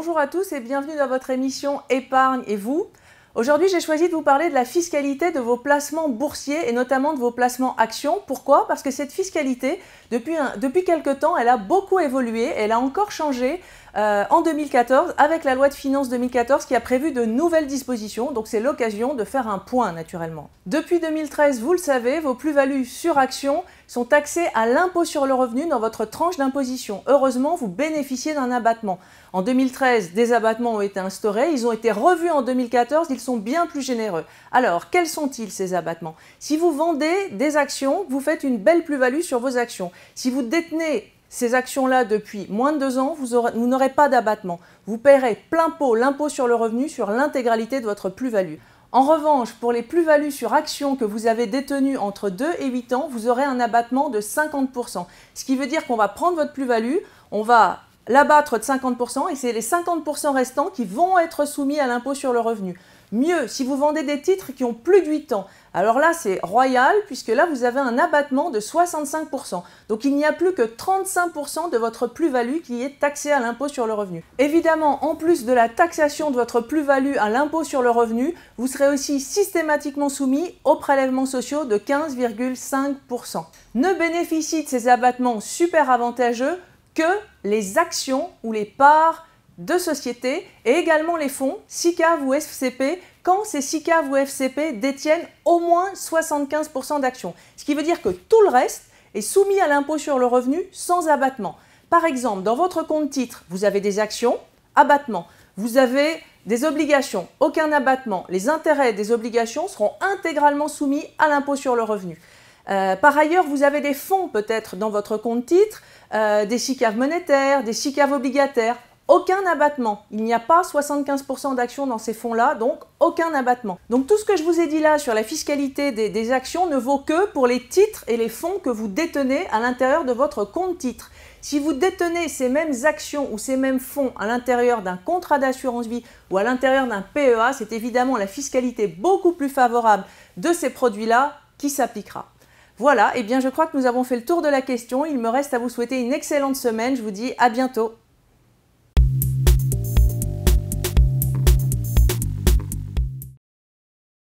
Bonjour à tous et bienvenue dans votre émission Épargne et vous. Aujourd'hui, j'ai choisi de vous parler de la fiscalité de vos placements boursiers et notamment de vos placements actions. Pourquoi Parce que cette fiscalité, depuis, depuis quelques temps, elle a beaucoup évolué, elle a encore changé euh, en 2014 avec la loi de finances 2014 qui a prévu de nouvelles dispositions, donc c'est l'occasion de faire un point naturellement. Depuis 2013, vous le savez, vos plus-values sur actions sont taxées à l'impôt sur le revenu dans votre tranche d'imposition. Heureusement, vous bénéficiez d'un abattement. En 2013, des abattements ont été instaurés, ils ont été revus en 2014, ils sont bien plus généreux. Alors, quels sont-ils ces abattements Si vous vendez des actions, vous faites une belle plus-value sur vos actions. Si vous détenez ces actions-là depuis moins de deux ans, vous n'aurez pas d'abattement. Vous paierez plein pot l'impôt sur le revenu sur l'intégralité de votre plus-value. En revanche, pour les plus-values sur actions que vous avez détenues entre 2 et 8 ans, vous aurez un abattement de 50%. Ce qui veut dire qu'on va prendre votre plus-value, on va l'abattre de 50% et c'est les 50% restants qui vont être soumis à l'impôt sur le revenu. Mieux, si vous vendez des titres qui ont plus de 8 ans, alors là c'est royal puisque là vous avez un abattement de 65%. Donc il n'y a plus que 35% de votre plus-value qui est taxée à l'impôt sur le revenu. Évidemment, en plus de la taxation de votre plus-value à l'impôt sur le revenu, vous serez aussi systématiquement soumis aux prélèvements sociaux de 15,5%. Ne bénéficient de ces abattements super avantageux que les actions ou les parts de sociétés et également les fonds SICAV ou FCP quand ces SICAV ou FCP détiennent au moins 75% d'actions. Ce qui veut dire que tout le reste est soumis à l'impôt sur le revenu sans abattement. Par exemple, dans votre compte titre, vous avez des actions, abattement. Vous avez des obligations, aucun abattement. Les intérêts des obligations seront intégralement soumis à l'impôt sur le revenu. Euh, par ailleurs, vous avez des fonds peut-être dans votre compte titre, euh, des SICAV monétaires, des SICAV obligataires aucun abattement. Il n'y a pas 75% d'actions dans ces fonds-là, donc aucun abattement. Donc tout ce que je vous ai dit là sur la fiscalité des, actions ne vaut que pour les titres et les fonds que vous détenez à l'intérieur de votre compte titre. Si vous détenez ces mêmes actions ou ces mêmes fonds à l'intérieur d'un contrat d'assurance vie ou à l'intérieur d'un PEA, c'est évidemment la fiscalité beaucoup plus favorable de ces produits-là qui s'appliquera. Voilà, et eh bien je crois que nous avons fait le tour de la question. Il me reste à vous souhaiter une excellente semaine. Je vous dis à bientôt.